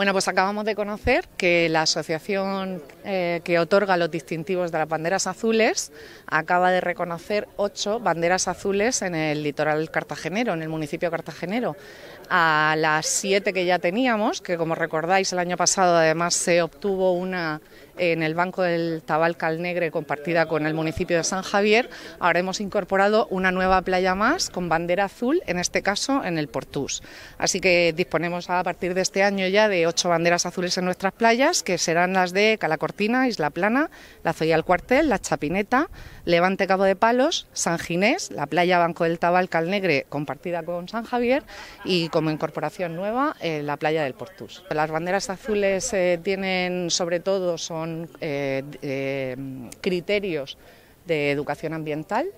Bueno, pues acabamos de conocer que la asociación eh, que otorga los distintivos de las banderas azules acaba de reconocer ocho banderas azules en el litoral cartagenero, en el municipio cartagenero, a las siete que ya teníamos, que como recordáis el año pasado además se obtuvo una en el Banco del Tabalcal Negre compartida con el municipio de San Javier, ahora hemos incorporado una nueva playa más con bandera azul, en este caso en el Portús. Así que disponemos a partir de este año ya de ocho banderas azules en nuestras playas, que serán las de Calacortina, Isla Plana, La Zoya del Cuartel, La Chapineta, Levante Cabo de Palos, San Ginés, la playa Banco del Tabal Calnegre, compartida con San Javier, y como incorporación nueva, eh, la playa del Portus. Las banderas azules eh, tienen, sobre todo, son eh, criterios de educación ambiental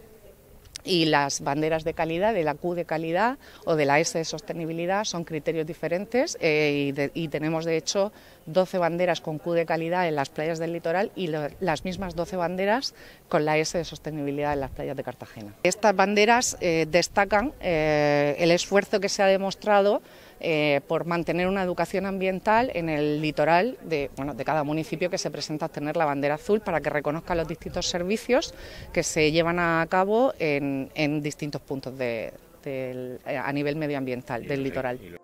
y las banderas de calidad, de la Q de calidad o de la S de sostenibilidad, son criterios diferentes eh, y, tenemos de hecho 12 banderas con Q de calidad en las playas del litoral y las mismas 12 banderas con la S de sostenibilidad en las playas de Cartagena. Estas banderas eh, destacan eh, el esfuerzo que se ha demostrado eh, por mantener una educación ambiental en el litoral de, bueno, de cada municipio que se presenta a tener la bandera azul para que reconozca los distintos servicios que se llevan a cabo en, en distintos puntos de, eh, a nivel medioambiental del litoral.